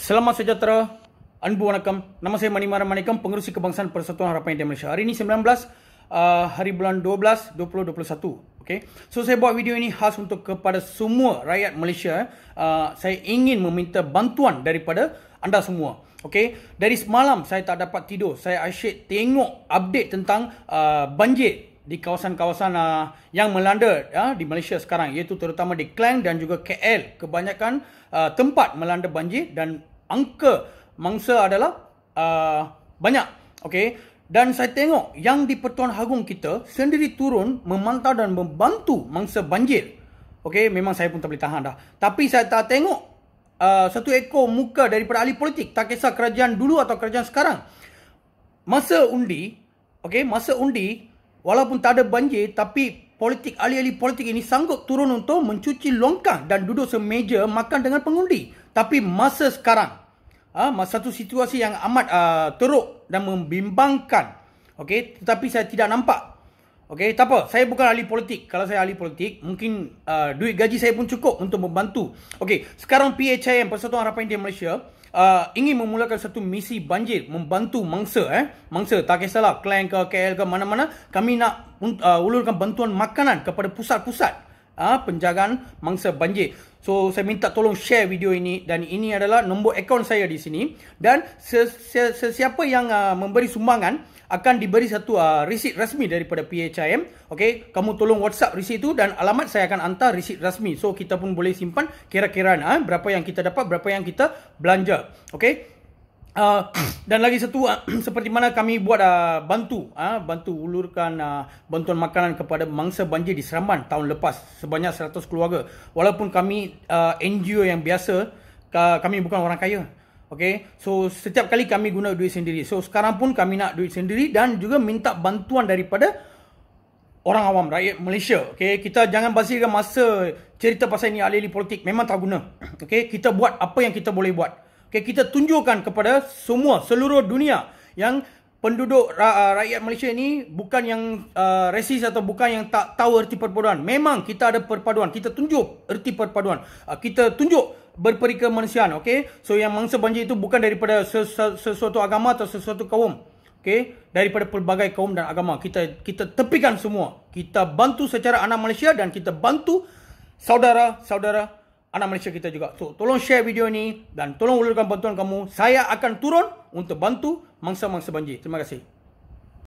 Selamat sejahtera. Anbu wanakam. Nama saya Manimara Manikam, Pengurusi Kebangsaan Persatuan Harapan Indonesia. Hari ini 19 uh, hari bulan 12 2021. Okay. So saya buat video ini khas untuk kepada semua rakyat Malaysia. Eh. Uh, saya ingin meminta bantuan daripada anda semua. Okay. Dari semalam saya tak dapat tidur. Saya asyik tengok update tentang uh, banjir di kawasan-kawasan uh, yang melanda ya di Malaysia sekarang iaitu terutama di Klang dan juga KL kebanyakan uh, tempat melanda banjir dan angka mangsa adalah uh, banyak okey dan saya tengok yang di Pertuan agung kita sendiri turun memantau dan membantu mangsa banjir okey memang saya pun tak boleh tahan dah tapi saya tak tengok uh, satu ekor muka daripada ahli politik tak kisah kerajaan dulu atau kerajaan sekarang masa undi okey masa undi Walaupun tak ada banjir tapi politik ahli-ahli politik ini sanggup turun untuk mencuci longkang dan duduk semeja makan dengan pengundi. Tapi masa sekarang, ha, satu situasi yang amat uh, teruk dan membimbangkan. Okay, tetapi saya tidak nampak. Okay, tak apa. Saya bukan ahli politik. Kalau saya ahli politik, mungkin uh, duit gaji saya pun cukup untuk membantu. Okay, sekarang PHIM, Persatuan Harapan India Malaysia, uh, ingin memulakan satu misi banjir membantu mangsa eh mangsa tak kisahlah Klang ke KL ke mana-mana kami nak uh, ulurkan bantuan makanan kepada pusat-pusat uh, penjagaan mangsa banjir. So saya minta tolong share video ini dan ini adalah nombor akaun saya di sini dan sesiapa yang uh, memberi sumbangan akan diberi satu uh, receipt rasmi daripada PHIM. Okey, kamu tolong WhatsApp resit itu dan alamat saya akan hantar resit rasmi. So kita pun boleh simpan kira kira uh, berapa yang kita dapat, berapa yang kita belanja. Okey. Uh, dan lagi satu uh, seperti mana kami buat uh, bantu uh, bantu ulurkan uh, bantuan makanan kepada mangsa banjir di Seremban tahun lepas sebanyak 100 keluarga walaupun kami uh, NGO yang biasa kami bukan orang kaya Okay, so setiap kali kami guna duit sendiri. So sekarang pun kami nak duit sendiri dan juga minta bantuan daripada orang awam, rakyat Malaysia. Okay, kita jangan basikan masa cerita pasal ini ahli-ahli politik. Memang tak guna. Okay, kita buat apa yang kita boleh buat okay, kita tunjukkan kepada semua seluruh dunia yang penduduk uh, rakyat Malaysia ini bukan yang uh, resis atau bukan yang tak tahu erti perpaduan. Memang kita ada perpaduan. Kita tunjuk erti perpaduan. Uh, kita tunjuk berperi kemanusiaan. Okay? So yang mangsa banjir itu bukan daripada sesuatu agama atau sesuatu kaum. Okay? Daripada pelbagai kaum dan agama. Kita kita tepikan semua. Kita bantu secara anak Malaysia dan kita bantu saudara -saudara anak Malaysia kita juga. So, tolong share video ini dan tolong ulurkan bantuan kamu. Saya akan turun untuk bantu mangsa-mangsa banjir. Terima kasih.